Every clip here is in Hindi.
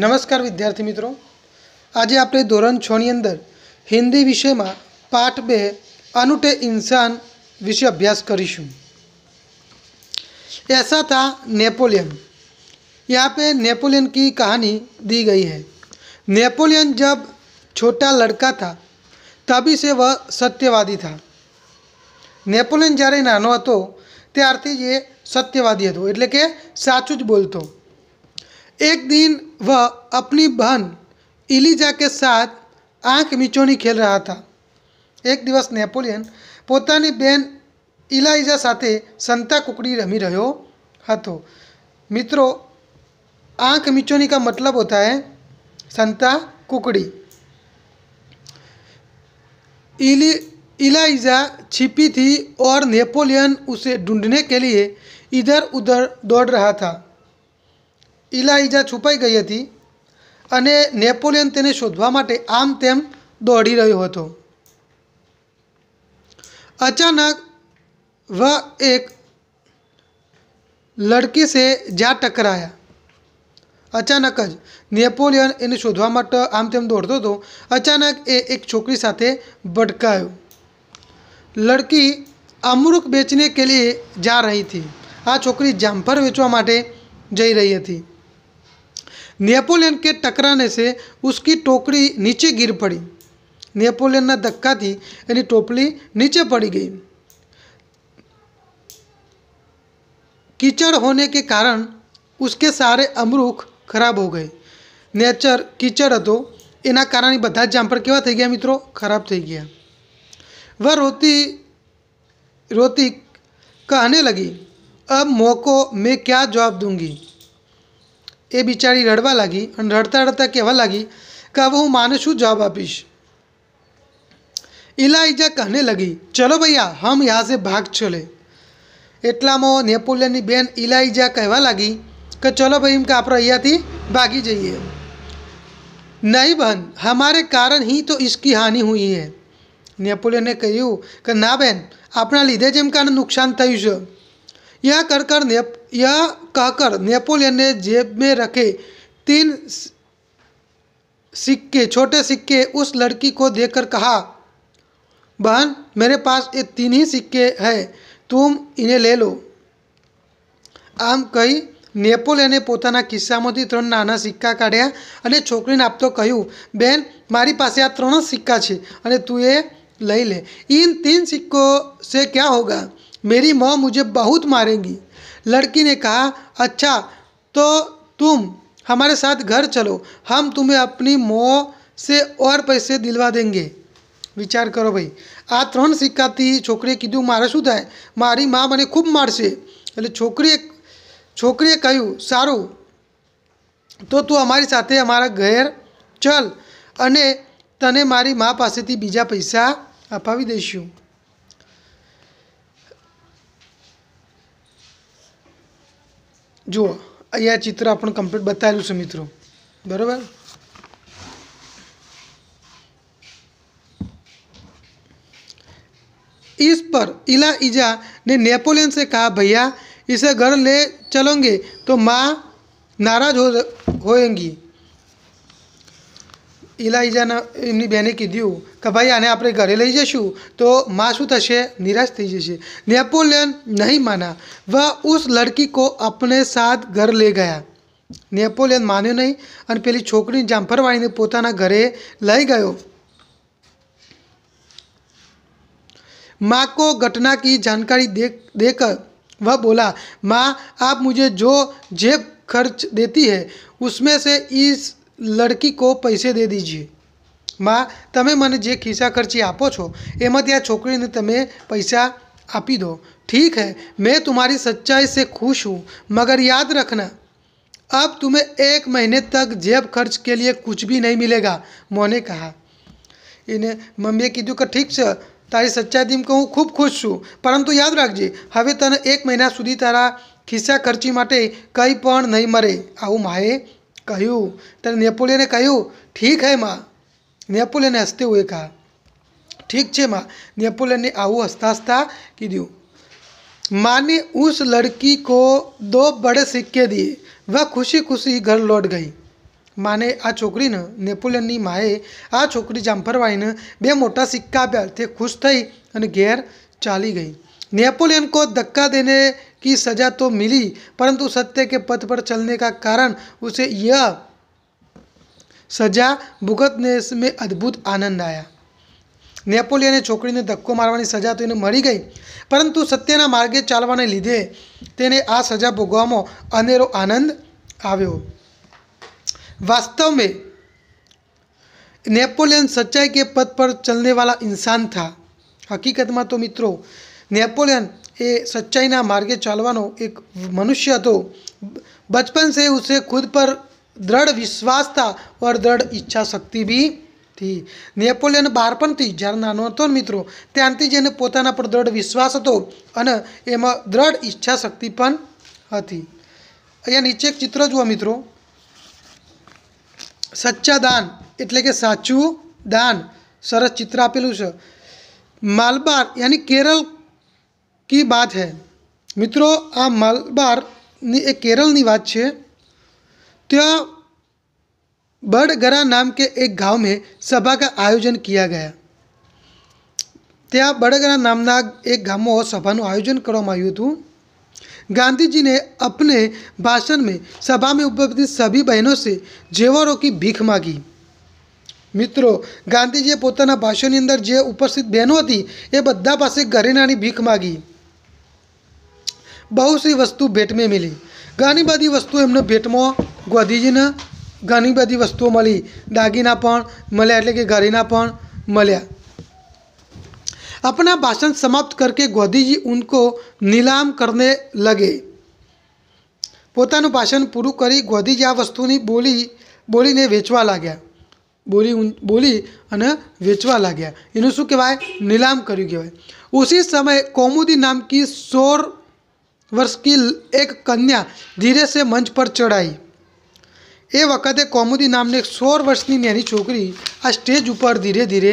नमस्कार विद्यार्थी मित्रों आज ये आपले ધોરણ 6 ની અંદર હિન્દી વિષયમાં પાઠ 2 અનુટે ઇન્સાન વિશે અભ્યાસ કરીશું એસા થા નેપોલિયન યહા પે નેપોલિયન કી કહાની દી ગઈ હૈ નેપોલિયન જબ છોટા લડકા થા તબ હી સે વ સત્યવાદી થા નેપોલિયન જરે નાનો હતો ત્યાર થી જ એ સત્યવાદી હતો એટલે કે સાચું જ બોલતો एक दिन वह अपनी बहन इलिजा के साथ आंख मिचोनी खेल रहा था एक दिवस नेपोलियन पोता बहन इलाइजा साथ संता कुकड़ी रमी रहो मित्रों आंख मिचोनी का मतलब होता है संता कुकड़ी इली इलाइजा छिपी थी और नेपोलियन उसे ढूंढने के लिए इधर उधर दौड़ रहा था ઇલાઇજા છુપાઈ ગઈ હતી અને નેપોલિયન તેને શોધવા માટે આમ તેમ દોડી રહ્યો હતો અચાનક वह एक लड़की से जा टकराया અચાનક જ નેપોલિયન એને શોધવા માટે આમ તેમ દોડતો હતો અચાનક એ એક છોકરી સાથે ભટકાયો લડકી અમૃત બેચને કે લીએ જા રહી હતી આ છોકરી જામફર વેચવા માટે જઈ રહી હતી नेपोलियन के टकराने से उसकी टोकरी नीचे गिर पड़ी नेपोलियन ने धक्का थी यानी टोपली नीचे पड़ी गई कीचड़ होने के कारण उसके सारे अमरुख खराब हो गए नेचर कीचड़ तो एना कारण बधा क्या थी गया मित्रों खराब थी गया वह रोती रोती कहने लगी अब मौको मैं क्या जवाब दूंगी ए बिचारी रड़वा लगी रड़ता रड़ता कहवा लगी कि हम हूँ माने शू जवाब आपीश इलाइजा कहने लगी चलो भैया हम यहाँ से भाग चले एट्ला नेपोलियन की बहन इलाइजा कहवा लगी कि चलो भाई का आप अँ भागी जाइए नहीं बहन हमारे कारण ही तो इसकी हानि हुई है नेपोलियन ने कहू कि ना बहन अपना लीधे जम का नुकसान थू यह कर, कर नेप यह कहकर नेपोलियन ने जेब में रखे तीन सिक्के छोटे सिक्के उस लड़की को देकर कहा बहन मेरे पास ये तीन ही सिक्के हैं तुम इन्हें ले लो आम कही नेपोलियन ने पोता किस्सा में त्र सिक्का काढ़ा और छोक ने आप तो कहूँ बहन मेरी पास आ त्रोण सिक्का है अरे तू ये लई ले इन तीन सिक्कों से क्या होगा मेरी माँ मुझे बहुत मारेंगी लड़की ने कहा अच्छा तो तुम हमारे साथ घर चलो हम तुम्हें अपनी मोह से और पैसे दिलवा देंगे विचार करो भाई आ त्र सिक्का थी छोक कीधु मार शू थे मारी माँ मैंने खूब मरसे छोक छोक कहू सारू तो तू अमारी अमा घर चल अने तने मारी माँ पास थी बीजा पैसा अपा देशू जो अ चित्र आप कम्प्लीट બતાવેલું से मित्रों बराबर इस पर इला ईजा ने नेपोलियन से कहा भैया इसे घर ले चलोगे तो माँ नाराज हो होएंगी इलाइजा बहने कीधु कि भाई आने आप घरे लई जासू तो माँ शू थे निराश थी जैसे नेपोलियन नहीं माना वह उस लड़की को अपने साथ घर ले गया नेपोलियन मान्य नहीं पेली छोकनी जामफरवाड़ी ने पोता घरे लाई गय माँ को घटना की जानकारी देख देकर वह बोला माँ आप मुझे जो जेब खर्च देती है उसमें से इस लड़की को पैसे दे दीजिए मां तुम्हें मैंने जो खिसा खर्च ही આપો છો એમાં તાર છોકરીને તમે પૈસા આપી દો ઠીક હે મે તુમારી સચ્ચાઈ સે ખુશ હું મગર યાદ રાખના આપ તુમે 1 મહિને તક જેબ ખર્ચ કે લિયે કુછ ભી નહીં મિલેગા મોને કહા ઇને મમ્મીએ કીધું કે ઠીક છે તારી સચ્ચાઈ થી હું ખૂબ ખુશ છું પરંતુ યાદ રાખજે હવે તને 1 મહિને સુધી તારા ખिसा खर्च માટે કઈ પણ નઈ મરે આવ માહે कहू तर नेपोलिय कहू ठीक है माँ नेपोलियन हंसते हुए कहा ठीक है माँ नेपोलियन ने आऊ हंसता हंसता कीधु माँ ने उस लड़की को दो बड़े सिक्के दिए वह खुशी खुशी घर लौट गई माँ ने आ छोकरी ने नेपोलियन माए आ छोकरी जाम्फरवाई ने बे मोटा सिक्का आप खुश थी और घेर चाली गई नेपोलियन को धक्का देने की सजा तो मिली परंतु सत्य के पथ पर चलने का कारण उसे यह सजा भुगतने में अद्भुत आनंद आया नेपोलियन ने छोकरी ने धक्को मरवा सजा तो मरी गई परंतु सत्यना मार्गे चालवाने लीधे तेने आ सजा भोगेरो आनंद आयो वास्तव में नेपोलियन सच्चाई के पथ पर चलने वाला इंसान था हकीकत में तो मित्रों नेपोलियन તે સચ્ચાઈના માર્ગે ચાલવાનો એક મનુષ્ય હતો બચપણ સે ઉસે ખુદ પર દ્રઢ વિશ્વાસ થા ઓર દ્રઢ ઈચ્છા શક્તિ ભી થી નેપોલિયન બારપણ થી જાર નાનો હતો મિત્રો ત્યાંથી જ એને પોતાનો પર દ્રઢ વિશ્વાસ હતો અન એમાં દ્રઢ ઈચ્છા શક્તિ પણ હતી અયા નીચે એક ચિત્ર જોઓ મિત્રો સચ્ચાદાન એટલે કે સાચું દાન સરસ ચિત્ર આપેલું છે માલбар યાની કેરળ की बात है मित्रों आमल बार ની એક કેરલ ની વાત છે ત્યાં બડગરા નામ કે એક ગામ મે સભા કા આયોજન કિયા ગયા ત્યાં બડગરા નામ ના એક ગામો હો સભા નું આયોજન કરવામાં આવ્યું હતું ગાંધીજી ને apne भाषण में सभा में उपस्थित सभी बहनों से जेवरो की भीख मांगी मित्रों गांधीजी પોતાના ભાષણ ની અંદર જે ઉપસ્થિત બેનો હતી એ બધા પાસે ઘરેણાની ભીખ માંગી बहुत सी वस्तु भेट में मिली घनी बड़ी वस्तु इमने भेट में गोधी जी ने घनी बड़ी वस्तुओं मिली दागिना मल्या एट्ले घरेना मल्या अपना भाषण समाप्त करके गोधी जी उनको नीलाम करने लगे पोता भाषण पूरु कर गोधी जी आ वस्तु बोली बोली ने वेचवा लग्या बोली बोली अने वेचवा लग्या यू कहवा नीलाम करू कह उसी समय कौमुदी नाम की सोर वर्ष की एक कन्या धीरे से मंच पर चढ़ाई ए वक़्त कौमुदी नाम ने सौ वर्ष की नैनी छोकरी आ स्टेज पर धीरे धीरे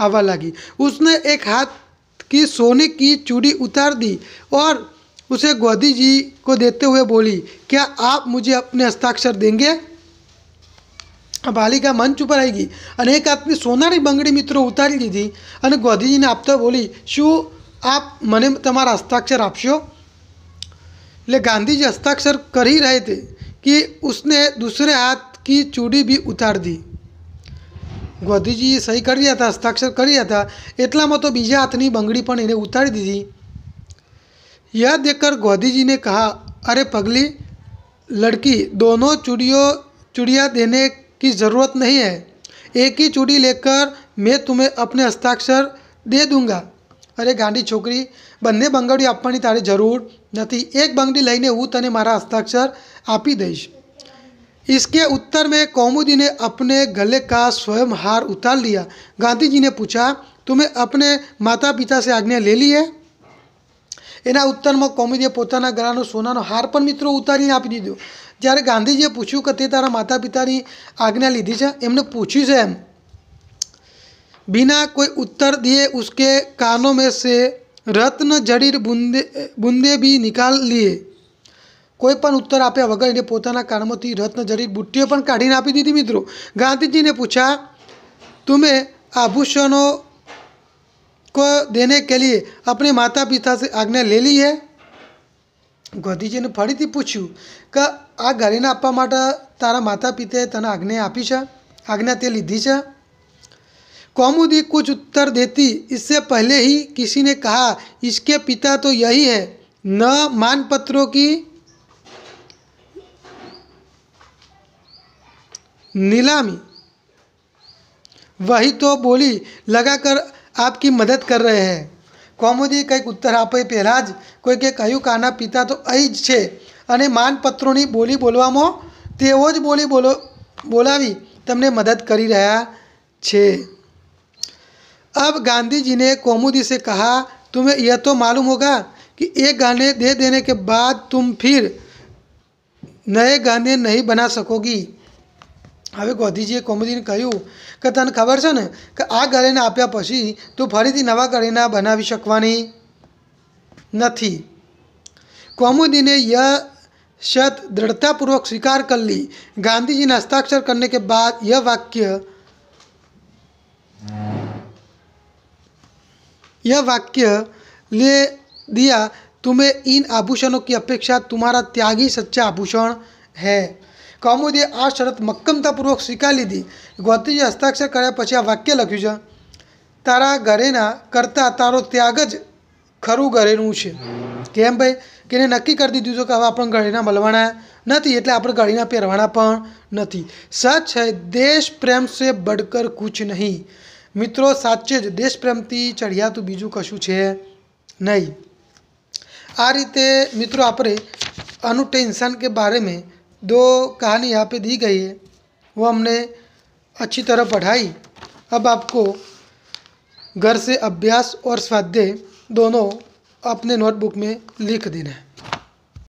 आवा लगी उसने एक हाथ की सोने की चूड़ी उतार दी और उसे गोदी जी को देते हुए बोली क्या आप मुझे अपने हस्ताक्षर देंगे बालिका मंच ऊपर आएगी अनेक आदमी सोना बंगड़ी मित्रों उतारी दी थी और गोदी जी ने आपता बोली शू आप मैंने तमारा हस्ताक्षर आपशो ले गांधी जी हस्ताक्षर कर ही रहे थे कि उसने दूसरे हाथ की चूड़ी भी उतार दी गांधी जी सही कर दिया था हस्ताक्षर कर दिया था एटला में तो बीजे हाथ की बंगड़ी पर इन्हें उतारी दी थी यह देखकर गांधी जी ने कहा अरे पगली लड़की दोनों चूड़ियों चूड़िया देने की ज़रूरत नहीं है एक ही चूड़ी लेकर मैं तुम्हें अपने हस्ताक्षर दे दूंगा अरे गांधी छोकरी बन्ने बंगड़ी अपनी तारी जरूर नहीं एक बंगड़ी हूँ तने मार हस्ताक्षर आप दईश इसके उत्तर में कौमुदी ने अपने गले का स्वयं हार उतार लिया गांधी जी ने पूछा तुम्हें अपने माता पिता से आज्ञा ले ली है एना उत्तर में कौमुदी पता गला सोना हार पर मित्रों उतारी आप दीद जयरे गांधी जी पूछू कि तारा माता पिता की आज्ञा लीधी है इमने पूछू से एम बिना कोई उत्तर दिए उसके कानों में से રત્ન જડીર બુંદે બુંદે બી નિકાલ લીએ કોઈ પણ ઉત્તર આપ્યા વગર એને પોતાના કારમાંથી રત્ન જડીર બુટ્ટીઓ પણ કાઢીને આપી દીધી મિત્રો ગાંધીજીને પૂછા તુમે આભૂષણો કો દેને કે લીએ આપણે માતા પિતા से આજ્ઞા લે લી હે ગાંધીજીને ફરીથી પૂછ્યું કે આ ઘરેને આપવા માટે તારા માતા પિતાએ તને આજ્ઞા આપી છે આજ્ઞા તે લીધી છે कौमुदी कुछ उत्तर देती इससे पहले ही किसी ने कहा इसके पिता तो यही है न मानपत्रों की नीलामी वही तो बोली लगाकर आपकी मदद कर रहे हैं कौमुदी कई उत्तर आप पहलाज कोई के कहू ना पिता तो अज है अने मानपत्रों की बोली बोलवा बोली बोलो बोला भी तमने मदद करी रहा है अब गांधी जी ने कोमुदी से कहा तुम्हें यह तो मालूम होगा कि एक गाने दे देने के बाद तुम फिर नए गाने नहीं बना सकोगी हमें ગોધીજીએ कौमुदी ने कहू कि तक खबर है न आ ગળેને आप पशी तो फरी नवा ગળેના बना सकवा નથી ने यह शत दृढ़तापूर्वक स्वीकार कर ली गांधी जी ने हस्ताक्षर करने के बाद यह वाक्य यह वाक्य ले दिया तुम्हें इन आभूषणों की अपेक्षा तुम्हारा त्यागी सच्चा आभूषण है કૌમુદીએ આ શરત મક્કમતાપૂર્વક સ્વીકારી લીધી ગૌતમીએ હસ્તાક્ષર કર્યા પછી આ વાક્ય લખ્યું છે તારા ઘરેના કરતાં તારો ત્યાગ જ ખરું ઘરેનું છે કેમ ભાઈ કે એને નક્કી કરી દીધું છે કે હવે આપણે ઘડીના મળવાના નથી એટલે આપણે ઘડીના પહેરવાના પણ નથી સચ છે દેશ પ્રેમ સે બડકર કુછ નહીં मित्रों મિત્રો देश प्रेम દેશપ્રેમથી ચઢિયાતું બીજું बीजू कशु નહીં आ रीते मित्रों आप અનુ ટેન્શન के बारे में दो कहानी यहाँ पे दी गई है वो हमने अच्छी तरह पढ़ाई अब आपको घर से अभ्यास और स्वाध्याय दोनों अपने नोटबुक में लिख देना है